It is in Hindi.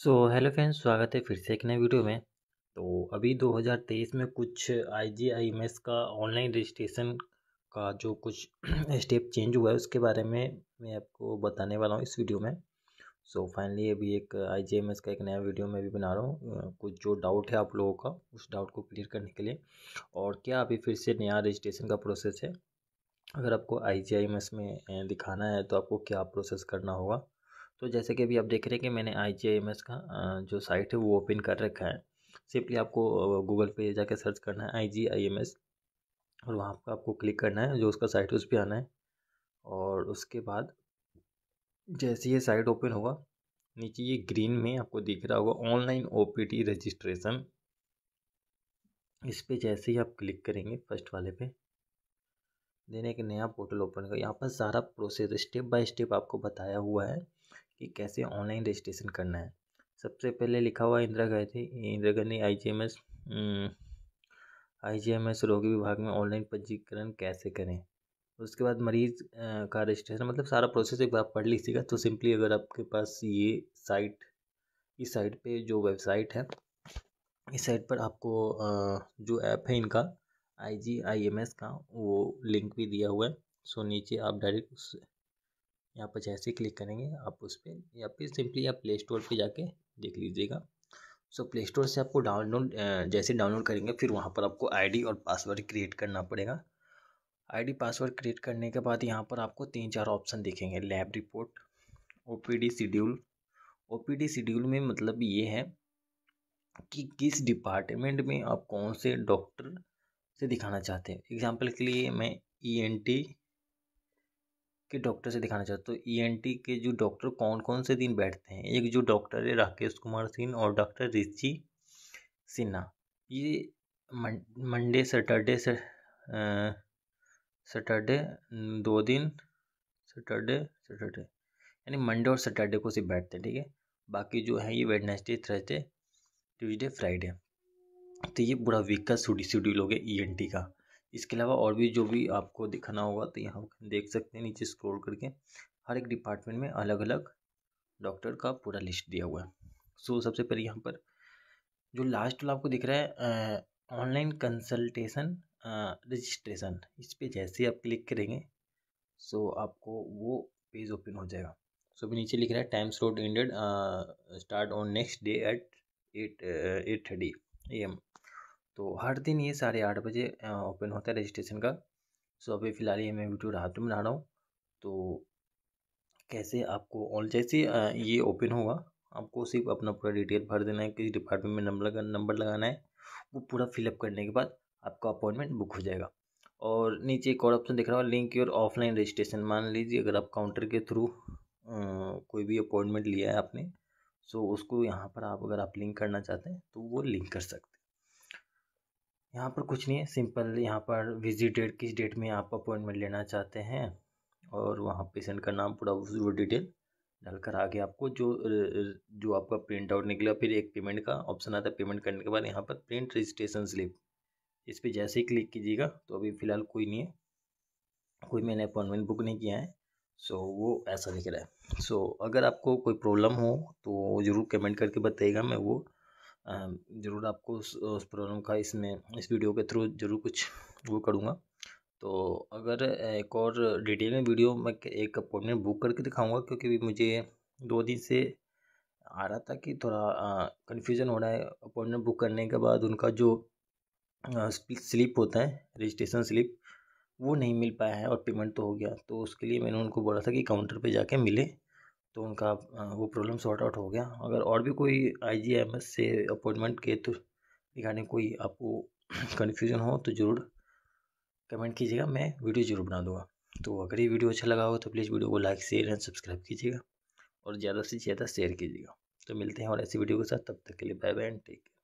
सो हेलो फ्रेंड्स स्वागत है फिर से एक नए वीडियो में तो अभी 2023 में कुछ I G I M S का ऑनलाइन रजिस्ट्रेशन का जो कुछ स्टेप चेंज हुआ है उसके बारे में मैं आपको बताने वाला हूँ इस वीडियो में सो so, फाइनली अभी एक आई जी एम एस का एक नया वीडियो मैं भी बना रहा हूँ कुछ जो डाउट है आप लोगों का उस डाउट को क्लियर करने के लिए और क्या अभी फिर से नया रजिस्ट्रेशन का प्रोसेस है अगर आपको आई जी आई एम एस में दिखाना है तो आपको क्या प्रोसेस करना होगा तो जैसे कि अभी आप देख रहे हैं कि मैंने आई का जो साइट है वो ओपन कर रखा है सिंपली आपको गूगल पे जाके सर्च करना है आई जी आई एम एस और वहाँ पर आपको क्लिक करना है जो उसका साइट उस पर आना है और उसके बाद जैसे ये साइट ओपन होगा नीचे ये ग्रीन में आपको दिख रहा होगा online O P T registration इस पर जैसे ही आप क्लिक करेंगे फर्स्ट वाले पे देने एक नया पोर्टल ओपन होगा यहाँ पर सारा प्रोसेस स्टेप बाय स्टेप आपको बताया हुआ है कि कैसे ऑनलाइन रजिस्ट्रेशन करना है सबसे पहले लिखा हुआ Indira Gandhi Indira Gandhi I G M S I G M S रोगी विभाग में ऑनलाइन पंजीकरण कैसे करें उसके बाद मरीज़ का रजिस्ट्रेशन मतलब सारा प्रोसेस एक बार पढ़ लीजिएगा तो सिंपली अगर आपके पास ये साइट इस साइट पे जो वेबसाइट है इस साइट पर आपको जो ऐप है इनका आई जी आई एम एस का वो लिंक भी दिया हुआ है सो नीचे आप डायरेक्ट उस यहाँ पर जैसे क्लिक करेंगे आप उस पर या फिर सिंपली आप प्ले स्टोर पर जाके देख लीजिएगा सो प्ले स्टोर से आपको डाउनलोड जैसे डाउनलोड करेंगे फिर वहाँ पर आपको आईडी और पासवर्ड क्रिएट करना पड़ेगा आईडी पासवर्ड क्रिएट करने के बाद यहाँ पर आपको तीन चार ऑप्शन दिखेंगे lab report OPD schedule OPD schedule में मतलब ये है कि किस डिपार्टमेंट में आप कौन से डॉक्टर से दिखाना चाहते हैं एग्जाम्पल के लिए मैं ई एन टी के डॉक्टर से दिखाना चाहते हो ई e एन टी के जो डॉक्टर कौन कौन से दिन बैठते हैं एक जो डॉक्टर है राकेश कुमार सिंह और डॉक्टर ऋषि सिन्हा ये मंडे सैटरडे सैटरडे दो दिन सैटरडे सैटरडे यानी मंडे और सैटरडे को सिर्फ बैठते हैं ठीक है बाकी जो है ये वेडनेसडे थर्सडे ट्यूजडे फ्राइडे तो ये बुरा वीक का शेड्यूल हो गया ई एन टी का इसके अलावा और भी जो भी आपको दिखाना होगा तो यहाँ देख सकते हैं नीचे स्क्रॉल करके हर एक डिपार्टमेंट में अलग अलग डॉक्टर का पूरा लिस्ट दिया हुआ है सो सबसे पहले यहाँ पर जो लास्ट वाला आपको दिख रहा है ऑनलाइन कंसल्टेशन रजिस्ट्रेशन इस पर जैसे आप क्लिक करेंगे सो आपको वो पेज ओपन हो जाएगा सो अभी नीचे लिख रहा है time slot ended start on next day at at at thirty A M तो हर दिन ये साढ़े आठ बजे ओपन होता है रजिस्ट्रेशन का सो अभी फ़िलहाल ये मैं वीडियो रात में बना रहा हूँ तो कैसे आपको ऑल जैसे ये ओपन होगा आपको सिर्फ अपना पूरा डिटेल भर देना है किस डिपार्टमेंट में नंबर लगा नंबर लगाना है वो पूरा फिलअप करने के बाद आपका अपॉइंटमेंट बुक हो जाएगा और नीचे एक और ऑप्शन दिख रहा हूँ लिंक योर ऑफलाइन रजिस्ट्रेशन मान लीजिए अगर आप काउंटर के थ्रू कोई भी अपॉइंटमेंट लिया है आपने सो उसको यहाँ पर आप अगर आप लिंक करना चाहते हैं तो वो लिंक कर सकते हैं यहाँ पर कुछ नहीं है सिंपल यहाँ पर विजिट डेट किस डेट में आप अपॉइंटमेंट लेना चाहते हैं और वहाँ पेशेंट का नाम पूरा वो डिटेल डालकर आगे आपको जो जो आपका प्रिंट आउट निकला फिर एक पेमेंट का ऑप्शन आता है पेमेंट करने के बाद यहाँ पर प्रिंट रजिस्ट्रेशन स्लिप इस पर जैसे ही क्लिक कीजिएगा तो अभी फ़िलहाल कोई नहीं है कोई मैंने अपॉइंटमेंट बुक नहीं किया है सो so, वो ऐसा निकला है सो so, अगर आपको कोई प्रॉब्लम हो तो ज़रूर कमेंट करके बताइएगा मैं वो ज़रूर आपको उस उस प्रॉब्लम का इसमें इस वीडियो के थ्रू ज़रूर कुछ वो करूँगा तो अगर एक और डिटेल में वीडियो मैं एक अपॉइंटमेंट बुक करके दिखाऊँगा क्योंकि मुझे दो दिन से आ रहा था कि थोड़ा कन्फ्यूज़न हो रहा है अपॉइंटमेंट बुक करने के बाद उनका जो स्लिप होता है रजिस्ट्रेशन स्लिप वो नहीं मिल पाया है और पेमेंट तो हो गया तो उसके लिए मैंने उनको बोला था कि काउंटर पे जाके मिले तो उनका वो प्रॉब्लम सॉर्ट आउट हो गया अगर और भी कोई आई जी एम एस से अपॉइंटमेंट के तो रिगार्डिंग कोई आपको कन्फ्यूजन हो तो ज़रूर कमेंट कीजिएगा मैं वीडियो ज़रूर बना दूँगा तो अगर ये वीडियो अच्छा लगा हो तो प्लीज़ वीडियो को लाइक शेयर एंड सब्सक्राइब कीजिएगा और ज़्यादा से ज़्यादा शेयर कीजिएगा तो मिलते हैं और ऐसी वीडियो के साथ तब तक के लिए bye bye and take care